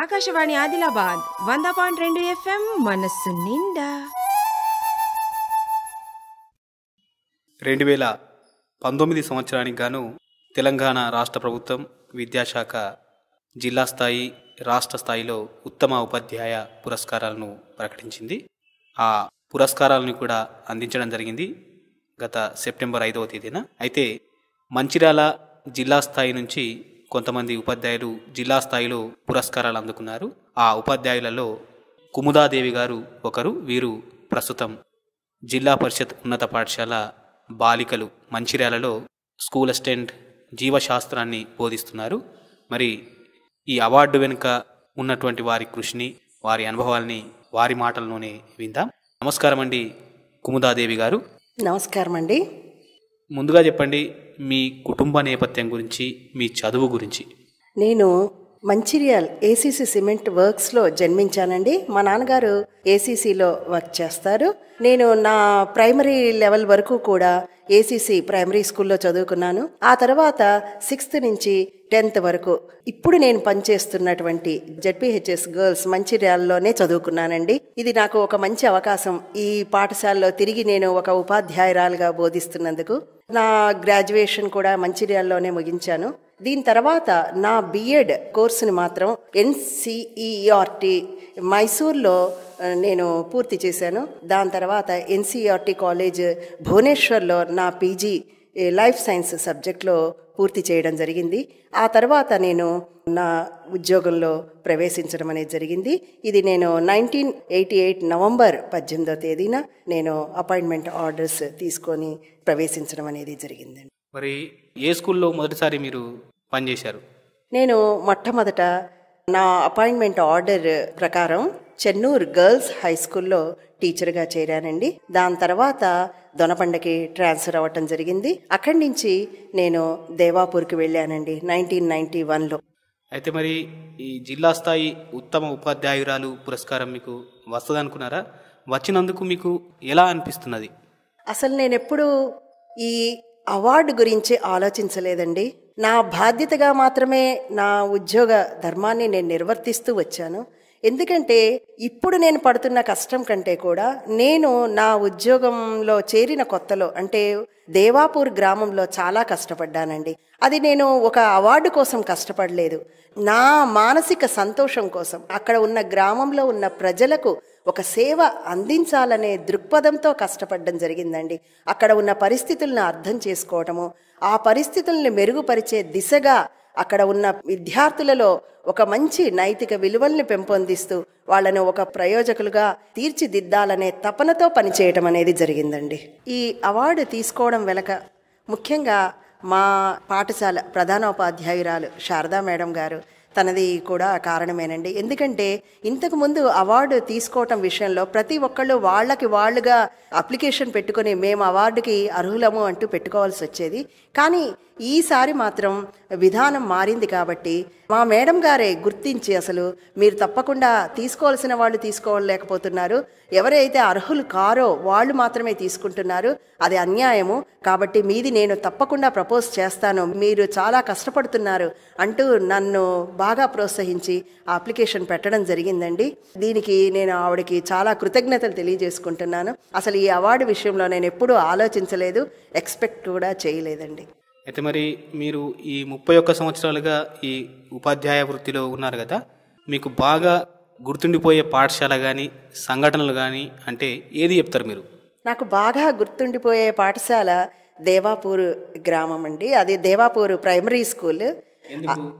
ఆకాశవాణి ఆదిలాబాద్ వంద పాయింట్ రెండు ఎఫ్ఎం మనస్సు నిండా రెండు వేల పంతొమ్మిది సంవత్సరానికి గాను తెలంగాణ రాష్ట్ర ప్రభుత్వం విద్యాశాఖ జిల్లా స్థాయి రాష్ట్ర స్థాయిలో ఉత్తమ ఉపాధ్యాయ పురస్కారాలను ప్రకటించింది ఆ పురస్కారాలను కూడా అందించడం జరిగింది గత సెప్టెంబర్ ఐదవ తేదీన అయితే మంచిర్యాల జిల్లా స్థాయి నుంచి కొంతమంది ఉపాధ్యాయులు జిల్లా స్థాయిలో పురస్కారాలు అందుకున్నారు ఆ ఉపాధ్యాయులలో కుముదాదేవి గారు ఒకరు వీరు ప్రస్తుతం జిల్లా పరిషత్ ఉన్నత పాఠశాల బాలికలు మంచిర్యాలలో స్కూల్ అసిస్టెంట్ జీవశాస్త్రాన్ని బోధిస్తున్నారు మరి ఈ అవార్డు వెనుక ఉన్నటువంటి వారి కృషిని వారి అనుభవాల్ని వారి మాటల్లోనే విందాం నమస్కారం అండి కుముదాదేవి గారు నమస్కారం అండి ముందుగా చెప్పండి మీ కుటుంబ నేపథ్యం గురించి మీ చదువు గురించి నేను మంచిర్యాల్ ఏసీసీ సిమెంట్ వర్క్స్లో జన్మించానండి మా నాన్నగారు ఏసీసీలో వర్క్ చేస్తారు నేను నా ప్రైమరీ లెవెల్ వరకు కూడా ఏసీసీ ప్రైమరీ స్కూల్లో చదువుకున్నాను ఆ తర్వాత సిక్స్త్ నుంచి టెన్త్ వరకు ఇప్పుడు నేను పనిచేస్తున్నటువంటి జడ్పిహెచ్ఎస్ గర్ల్స్ మంచిర్యాలలోనే చదువుకున్నానండి ఇది నాకు ఒక మంచి అవకాశం ఈ పాఠశాలలో తిరిగి నేను ఒక ఉపాధ్యాయురాలుగా బోధిస్తున్నందుకు నా గ్రాడ్యుయేషన్ కూడా మంచిర్యాల్లోనే ముగించాను దీని తర్వాత నా బిఎడ్ కోర్సుని మాత్రం ఎన్సిఈఆర్టి e e మైసూర్లో నేను పూర్తి చేశాను దాని తర్వాత ఎన్సిఆర్టీ e కాలేజ్ భువనేశ్వర్లో నా పీజీ లైఫ్ సైన్స్ సబ్జెక్ట్లో పూర్తి చేయడం జరిగింది ఆ తర్వాత నేను నా ఉద్యోగంలో ప్రవేశించడం అనేది జరిగింది ఇది నేను నైన్టీన్ ఎయిటీ ఎయిట్ నవంబర్ పద్దెనిమిదో తేదీన నేను అపాయింట్మెంట్ ఆర్డర్స్ తీసుకొని ప్రవేశించడం అనేది జరిగింది మరి ఏ స్కూల్లో మొదటిసారి మీరు పనిచేశారు నేను మొట్టమొదట నా అపాయింట్మెంట్ ఆర్డర్ ప్రకారం చెన్నూర్ గర్ల్స్ హై స్కూల్లో టీచర్గా చేరానండి దాని తర్వాత దొనపండకి ట్రాన్స్ఫర్ అవ్వటం జరిగింది అక్కడి నుంచి నేను దేవాపూర్కి వెళ్ళానండి నైన్టీన్ నైన్టీ వన్లో అయితే మరి ఈ జిల్లా స్థాయి ఉత్తమ ఉపాధ్యాయురాలు పురస్కారం మీకు వస్తుందనుకున్నారా వచ్చినందుకు మీకు ఎలా అనిపిస్తున్నది అసలు నేను ఎప్పుడు ఈ అవార్డు గురించి ఆలోచించలేదండి నా బాధ్యతగా మాత్రమే నా ఉద్యోగ ధర్మాన్ని నేను నిర్వర్తిస్తూ వచ్చాను ఎందుకంటే ఇప్పుడు నేను పడుతున్న కష్టం కంటే కూడా నేను నా ఉద్యోగంలో చేరిన కొత్తలో అంటే దేవాపూర్ గ్రామంలో చాలా కష్టపడ్డానండి అది నేను ఒక అవార్డు కోసం కష్టపడలేదు నా మానసిక సంతోషం కోసం అక్కడ ఉన్న గ్రామంలో ఉన్న ప్రజలకు ఒక సేవ అందించాలనే దృక్పథంతో కష్టపడడం జరిగిందండి అక్కడ ఉన్న పరిస్థితులను అర్థం చేసుకోవటము ఆ పరిస్థితుల్ని మెరుగుపరిచే దిశగా అక్కడ ఉన్న విద్యార్థులలో ఒక మంచి నైతిక విలువల్ని పెంపొందిస్తూ వాళ్ళను ఒక ప్రయోజకులుగా తీర్చిదిద్దాలనే తపనతో పనిచేయటం అనేది జరిగిందండి ఈ అవార్డు తీసుకోవడం వెనక ముఖ్యంగా మా పాఠశాల ప్రధానోపాధ్యాయురాలు శారదా మేడం గారు తనది కూడా కారణమేనండి ఎందుకంటే ఇంతకుముందు అవార్డు తీసుకోవటం విషయంలో ప్రతి ఒక్కళ్ళు వాళ్ళకి వాళ్ళుగా అప్లికేషన్ పెట్టుకొని మేము అవార్డుకి అర్హులము అంటూ పెట్టుకోవాల్సి వచ్చేది కానీ ఈసారి మాత్రం విధానం మారింది కాబట్టి మా మేడం గారే గుర్తించి అసలు మీరు తప్పకుండా తీసుకోవాల్సిన వాళ్ళు తీసుకోలేకపోతున్నారు ఎవరైతే అర్హులు కారో వాళ్ళు మాత్రమే తీసుకుంటున్నారు అది అన్యాయము కాబట్టి మీది నేను తప్పకుండా ప్రపోజ్ చేస్తాను మీరు చాలా కష్టపడుతున్నారు అంటూ నన్ను బాగా ప్రోత్సహించి ఆ అప్లికేషన్ పెట్టడం జరిగిందండి దీనికి నేను ఆవిడకి చాలా కృతజ్ఞతలు తెలియజేసుకుంటున్నాను అసలు ఈ అవార్డు విషయంలో నేను ఎప్పుడూ ఆలోచించలేదు ఎక్స్పెక్ట్ కూడా చేయలేదండి అయితే మరి మీరు ఈ ముప్పై ఒక్క సంవత్సరాలుగా ఈ ఉపాధ్యాయ వృత్తిలో ఉన్నారు కదా మీకు బాగా గుర్తుండిపోయే పాఠశాల కానీ సంఘటనలు కానీ అంటే ఏది చెప్తారు మీరు నాకు బాగా గుర్తుండిపోయే పాఠశాల దేవాపూర్ గ్రామం అండి అది దేవాపూర్ ప్రైమరీ స్కూల్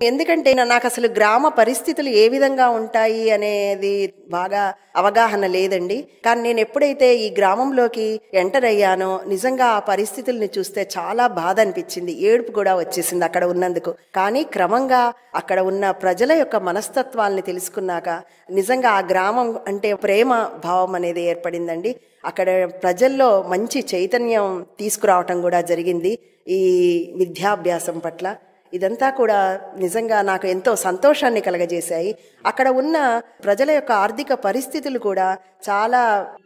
ఎందుకంటే నాకు అసలు గ్రామ పరిస్థితులు ఏ విధంగా ఉంటాయి అనేది బాగా అవగాహన లేదండి కానీ నేను ఎప్పుడైతే ఈ గ్రామంలోకి ఎంటర్ అయ్యానో నిజంగా ఆ పరిస్థితుల్ని చూస్తే చాలా బాధ అనిపించింది ఏడుపు కూడా వచ్చేసింది అక్కడ ఉన్నందుకు కానీ క్రమంగా అక్కడ ఉన్న ప్రజల యొక్క మనస్తత్వాల్ని తెలుసుకున్నాక నిజంగా ఆ గ్రామం అంటే ప్రేమ భావం అనేది ఏర్పడిందండి అక్కడ ప్రజల్లో మంచి చైతన్యం తీసుకురావటం కూడా జరిగింది ఈ విద్యాభ్యాసం పట్ల ఇదంతా కూడా నిజంగా నాకు ఎంతో సంతోషాన్ని కలగజేశాయి అక్కడ ఉన్న ప్రజల యొక్క ఆర్థిక పరిస్థితులు కూడా చాలా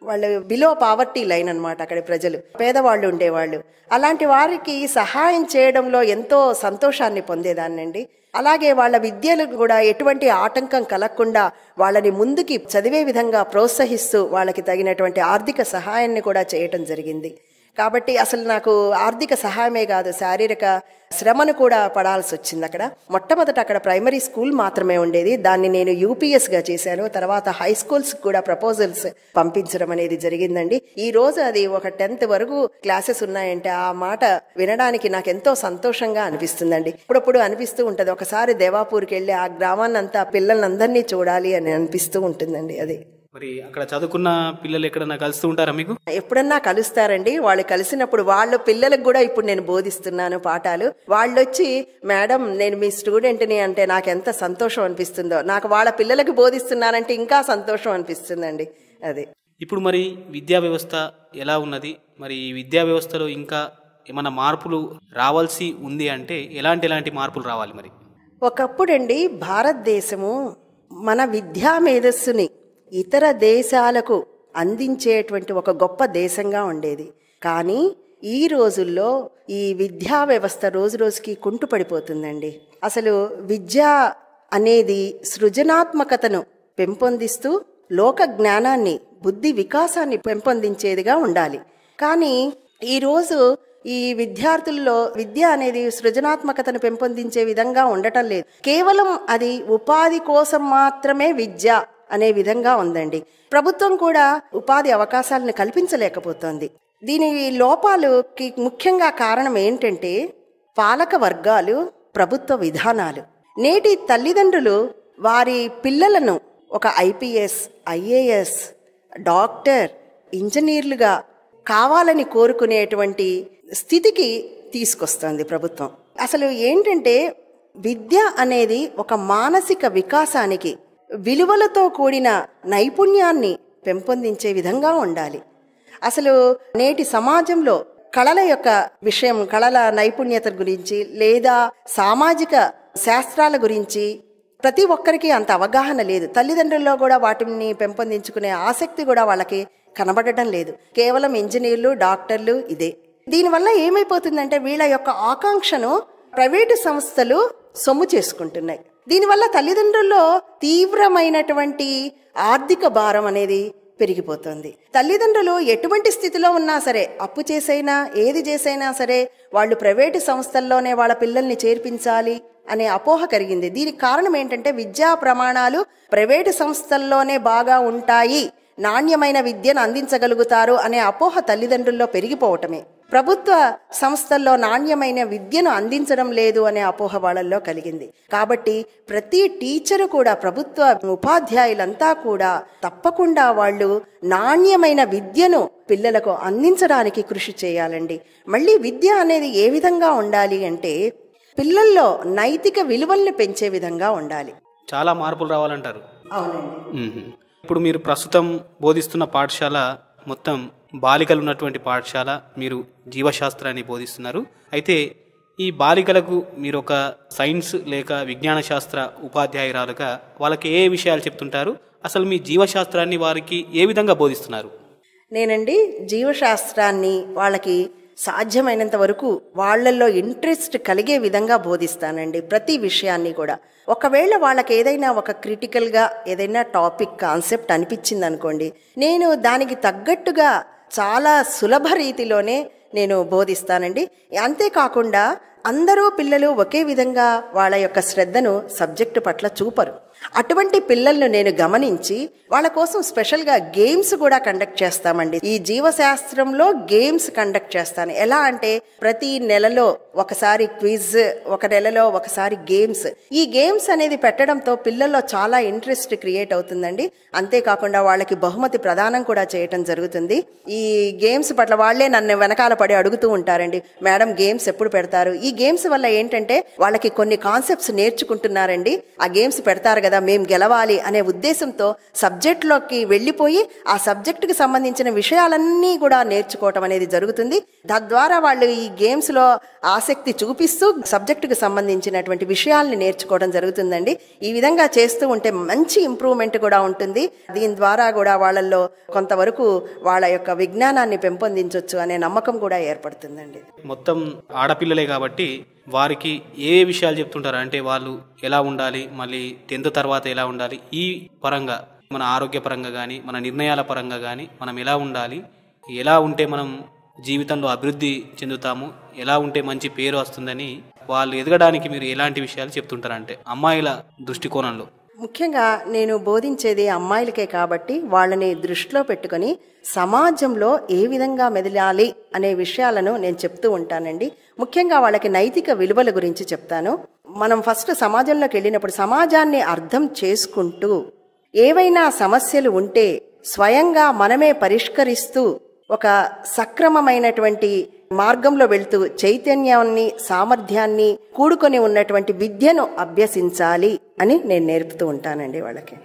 వాళ్ళు బిలో పావర్టీ లైన్ అనమాట అక్కడ ప్రజలు పేదవాళ్ళు ఉండేవాళ్ళు అలాంటి వారికి సహాయం చేయడంలో ఎంతో సంతోషాన్ని పొందేదాన్నండి అలాగే వాళ్ళ విద్యలు కూడా ఎటువంటి ఆటంకం కలగకుండా వాళ్ళని ముందుకి చదివే విధంగా ప్రోత్సహిస్తూ వాళ్ళకి తగినటువంటి ఆర్థిక సహాయాన్ని కూడా చేయటం జరిగింది కాబట్టి అసలు నాకు ఆర్థిక సహాయమే కాదు శారీరక శ్రమను కూడా పడాల్సి వచ్చింది అక్కడ మొట్టమొదట అక్కడ ప్రైమరీ స్కూల్ మాత్రమే ఉండేది దాన్ని నేను యూపీఎస్గా చేశాను తర్వాత హై స్కూల్స్ కూడా ప్రపోజల్స్ పంపించడం అనేది జరిగిందండి ఈ రోజు అది ఒక టెన్త్ వరకు క్లాసెస్ ఉన్నాయంటే ఆ మాట వినడానికి నాకు ఎంతో సంతోషంగా అనిపిస్తుందండి ఇప్పుడప్పుడు అనిపిస్తూ ఉంటుంది ఒకసారి దేవాపూర్కి వెళ్ళి ఆ గ్రామాన్ని అంతా పిల్లలందరినీ చూడాలి అని అనిపిస్తూ ఉంటుందండి అది మరి అక్కడ చదువుకున్న పిల్లలు ఎక్కడన్నా కలుస్తూ ఉంటారా మీకు ఎప్పుడన్నా కలుస్తారండి వాళ్ళు కలిసినప్పుడు వాళ్ళ పిల్లలకు కూడా ఇప్పుడు నేను బోధిస్తున్నాను పాఠాలు వాళ్ళు వచ్చి మేడం నేను మీ స్టూడెంట్ని అంటే నాకు ఎంత సంతోషం అనిపిస్తుందో నాకు వాళ్ళ పిల్లలకు బోధిస్తున్నానంటే ఇంకా సంతోషం అనిపిస్తుందండి అది ఇప్పుడు మరి విద్యా వ్యవస్థ ఎలా ఉన్నది మరి ఈ విద్యా వ్యవస్థలో ఇంకా ఏమైనా మార్పులు రావాల్సి ఉంది అంటే ఎలాంటి ఎలాంటి మార్పులు రావాలి మరి ఒకప్పుడండి భారతదేశము మన విద్యా మేధస్సుని ఇతర దేశాలకు అందించేటువంటి ఒక గొప్ప దేశంగా ఉండేది కానీ ఈ రోజుల్లో ఈ విద్యా వ్యవస్థ రోజు రోజుకి కుంటుపడిపోతుందండి అసలు విద్య అనేది సృజనాత్మకతను పెంపొందిస్తూ లోక జ్ఞానాన్ని బుద్ధి వికాసాన్ని పెంపొందించేదిగా ఉండాలి కానీ ఈరోజు ఈ విద్యార్థుల్లో విద్య అనేది సృజనాత్మకతను పెంపొందించే విధంగా ఉండటం లేదు కేవలం అది ఉపాధి కోసం మాత్రమే విద్య అనే విధంగా ఉందండి ప్రభుత్వం కూడా ఉపాధి అవకాశాలను కల్పించలేకపోతోంది దీని లోపాలుకి ముఖ్యంగా కారణం ఏంటంటే పాలక వర్గాలు ప్రభుత్వ విధానాలు నేటి తల్లిదండ్రులు వారి పిల్లలను ఒక ఐపీఎస్ ఐఏఎస్ డాక్టర్ ఇంజనీర్లుగా కావాలని కోరుకునేటువంటి స్థితికి తీసుకొస్తుంది ప్రభుత్వం అసలు ఏంటంటే విద్య అనేది ఒక మానసిక వికాసానికి విలువలతో కూడిన నైపుణ్యాన్ని పెంపొందించే విధంగా ఉండాలి అసలు నేటి సమాజంలో కళల యొక్క విషయం కళల నైపుణ్యత గురించి లేదా సామాజిక శాస్త్రాల గురించి ప్రతి ఒక్కరికి అంత అవగాహన లేదు తల్లిదండ్రుల్లో కూడా వాటిని పెంపొందించుకునే ఆసక్తి కూడా వాళ్ళకి కనబడటం లేదు కేవలం ఇంజనీర్లు డాక్టర్లు ఇదే దీనివల్ల ఏమైపోతుందంటే వీళ్ళ యొక్క ఆకాంక్షను ప్రైవేటు సంస్థలు సొమ్ము చేసుకుంటున్నాయి దీనివల్ల తల్లిదండ్రుల్లో తీవ్రమైనటువంటి ఆర్థిక భారం అనేది పెరిగిపోతుంది తల్లిదండ్రులు ఎటువంటి స్థితిలో ఉన్నా సరే అప్పు చేసైనా ఏది చేసైనా సరే వాళ్ళు ప్రైవేటు సంస్థల్లోనే వాళ్ళ పిల్లల్ని చేర్పించాలి అనే అపోహ కలిగింది దీనికి కారణం ఏంటంటే విద్యా ప్రమాణాలు ప్రైవేటు సంస్థల్లోనే బాగా ఉంటాయి నాణ్యమైన విద్యను అందించగలుగుతారు అనే అపోహ తల్లిదండ్రుల్లో పెరిగిపోవటమే ప్రభుత్వ సంస్థల్లో నాణ్యమైన విద్యను అందించడం లేదు అనే అపోహ వాళ్ళల్లో కలిగింది కాబట్టి ప్రతి టీచరు కూడా ప్రభుత్వ ఉపాధ్యాయులంతా కూడా తప్పకుండా వాళ్ళు నాణ్యమైన విద్యను పిల్లలకు అందించడానికి కృషి చేయాలండి మళ్ళీ విద్య అనేది ఏ విధంగా ఉండాలి అంటే పిల్లల్లో నైతిక విలువల్ని పెంచే విధంగా ఉండాలి చాలా మార్పులు రావాలంటారు అవునండి ఇప్పుడు మీరు ప్రస్తుతం బోధిస్తున్న పాఠశాల మొత్తం బాలికలు ఉన్నటువంటి పాఠశాల మీరు జీవశాస్త్రాన్ని బోధిస్తున్నారు అయితే ఈ బాలికలకు మీరు ఒక సైన్స్ లేక విజ్ఞాన శాస్త్ర ఉపాధ్యాయురాలుగా వాళ్ళకి ఏ విషయాలు చెప్తుంటారు అసలు మీ జీవశాస్త్రాన్ని వారికి ఏ విధంగా బోధిస్తున్నారు నేనండి జీవశాస్త్రాన్ని వాళ్ళకి సాధ్యమైనంత వరకు వాళ్లల్లో ఇంట్రెస్ట్ కలిగే విధంగా బోధిస్తానండి ప్రతి విషయాన్ని కూడా ఒకవేళ వాళ్ళకి ఏదైనా ఒక క్రిటికల్గా ఏదైనా టాపిక్ కాన్సెప్ట్ అనిపించింది అనుకోండి నేను దానికి తగ్గట్టుగా చాలా సులభ రీతిలోనే నేను బోధిస్తానండి అంతేకాకుండా అందరూ పిల్లలు ఒకే విధంగా వాళ్ళ యొక్క శ్రద్ధను సబ్జెక్టు పట్ల చూపరు అటువంటి పిల్లలను నేను గమనించి వాళ్ళ కోసం స్పెషల్గా గేమ్స్ కూడా కండక్ట్ చేస్తామండి ఈ జీవశాస్త్రంలో గేమ్స్ కండక్ట్ చేస్తాను ఎలా అంటే ప్రతి నెలలో ఒకసారి క్విజ్ ఒక నెలలో ఒకసారి గేమ్స్ ఈ గేమ్స్ అనేది పెట్టడంతో పిల్లల్లో చాలా ఇంట్రెస్ట్ క్రియేట్ అవుతుందండి అంతేకాకుండా వాళ్ళకి బహుమతి ప్రదానం కూడా చేయటం జరుగుతుంది ఈ గేమ్స్ పట్ల వాళ్లే నన్ను వెనకాల పడి అడుగుతూ ఉంటారండి మేడం గేమ్స్ ఎప్పుడు పెడతారు ఈ గేమ్స్ వల్ల ఏంటంటే వాళ్ళకి కొన్ని కాన్సెప్ట్స్ నేర్చుకుంటున్నారండి ఆ గేమ్స్ పెడతారు కదా కదా మేము గెలవాలి అనే ఉద్దేశంతో సబ్జెక్ట్లోకి వెళ్ళిపోయి ఆ సబ్జెక్టుకి సంబంధించిన విషయాలన్నీ కూడా నేర్చుకోవటం అనేది జరుగుతుంది తద్వారా వాళ్ళు ఈ గేమ్స్లో ఆసక్తి చూపిస్తూ సబ్జెక్టుకి సంబంధించినటువంటి విషయాల్ని నేర్చుకోవడం జరుగుతుందండి ఈ విధంగా చేస్తూ ఉంటే మంచి ఇంప్రూవ్మెంట్ కూడా ఉంటుంది దీని ద్వారా కూడా వాళ్ళల్లో కొంతవరకు వాళ్ళ యొక్క విజ్ఞానాన్ని పెంపొందించవచ్చు అనే నమ్మకం కూడా ఏర్పడుతుందండి మొత్తం ఆడపిల్లలే కాబట్టి వారికి ఏ విషయాలు చెప్తుంటారు అంటే వాళ్ళు ఎలా ఉండాలి మళ్ళీ టెన్త్ తర్వాత ఎలా ఉండాలి ఈ పరంగా మన ఆరోగ్య పరంగా కానీ మన నిర్ణయాల పరంగా కానీ మనం ఎలా ఉండాలి ఎలా ఉంటే మనం జీవితంలో అభివృద్ధి చెందుతాము ఎలా ఉంటే మంచి పేరు వస్తుందని వాళ్ళు ఎదగడానికి మీరు ఎలాంటి విషయాలు చెప్తుంటారంటే అమ్మాయిల దృష్టికోణంలో ముఖ్యంగా నేను బోధించేది అమ్మాయిలకే కాబట్టి వాళ్ళని దృష్టిలో పెట్టుకొని సమాజంలో ఏ విధంగా మెదలాలి అనే విషయాలను నేను చెప్తూ ఉంటానండి ముఖ్యంగా వాళ్ళకి నైతిక విలువల గురించి చెప్తాను మనం ఫస్ట్ సమాజంలోకి వెళ్ళినప్పుడు సమాజాన్ని అర్థం చేసుకుంటూ ఏవైనా సమస్యలు ఉంటే స్వయంగా మనమే పరిష్కరిస్తూ ఒక సక్రమమైనటువంటి మార్గంలో వెళ్తూ చైతన్యాన్ని సామర్థ్యాన్ని కూడుకొని ఉన్నటువంటి విద్యను అభ్యసించాలి అని నేను నేర్పుతూ ఉంటానండి వాళ్ళకి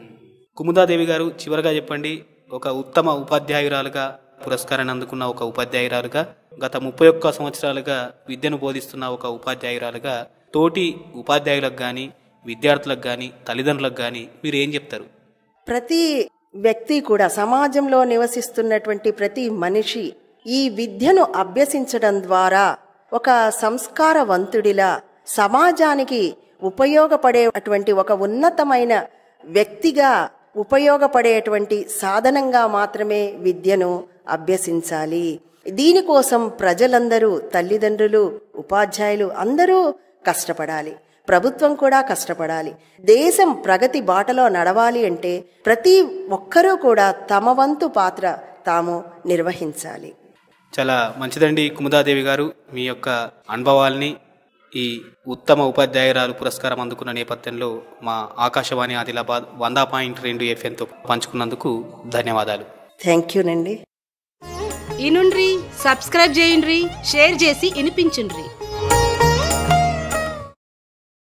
కుముదాదేవి గారు చివరిగా చెప్పండి ఒక ఉత్తమ ఉపాధ్యాయురాలుగా పురస్కారాన్ని అందుకున్న ఒక ఉపాధ్యాయురాలుగా గత ముప్పై ఒక్క సంవత్సరాలుగా విద్యను బోధిస్తున్న ఒక ఉపాధ్యాయురాలుగా తోటి ఉపాధ్యాయులకు కానీ విద్యార్థులకు కానీ తల్లిదండ్రులకు కానీ మీరు ఏం చెప్తారు ప్రతి వ్యక్తి కూడా సమాజంలో నివసిస్తున్నటువంటి ప్రతి మనిషి ఈ విద్యను అభ్యసించడం ద్వారా ఒక సంస్కారవంతుడిలా సమాజానికి ఉపయోగపడేటువంటి ఒక ఉన్నతమైన వ్యక్తిగా ఉపయోగపడేటువంటి సాధనంగా మాత్రమే విద్యను అభ్యసించాలి దీనికోసం ప్రజలందరూ తల్లిదండ్రులు ఉపాధ్యాయులు అందరూ కష్టపడాలి ప్రభుత్వం కూడా కష్టపడాలి దేశం ప్రగతి బాటలో నడవాలి అంటే ప్రతి ఒక్కరూ కూడా తమ వంతు పాత్ర తాము నిర్వహించాలి చాలా మంచిదండి కుముదాదేవి గారు మీ యొక్క అనుభవాల్ని ఈ ఉత్తమ ఉపాధ్యాయురాలు పురస్కారం అందుకున్న నేపథ్యంలో మా ఆకాశవాణి ఆదిలాబాద్ వంద పాయింట్ రెండు ఎఫ్ఎంతో పంచుకున్నందుకు ధన్యవాదాలు థ్యాంక్ యూ నండి ఇనుండ్రి సబ్స్క్రైబ్ చేయండి షేర్ చేసి వినిపించుండ్రీ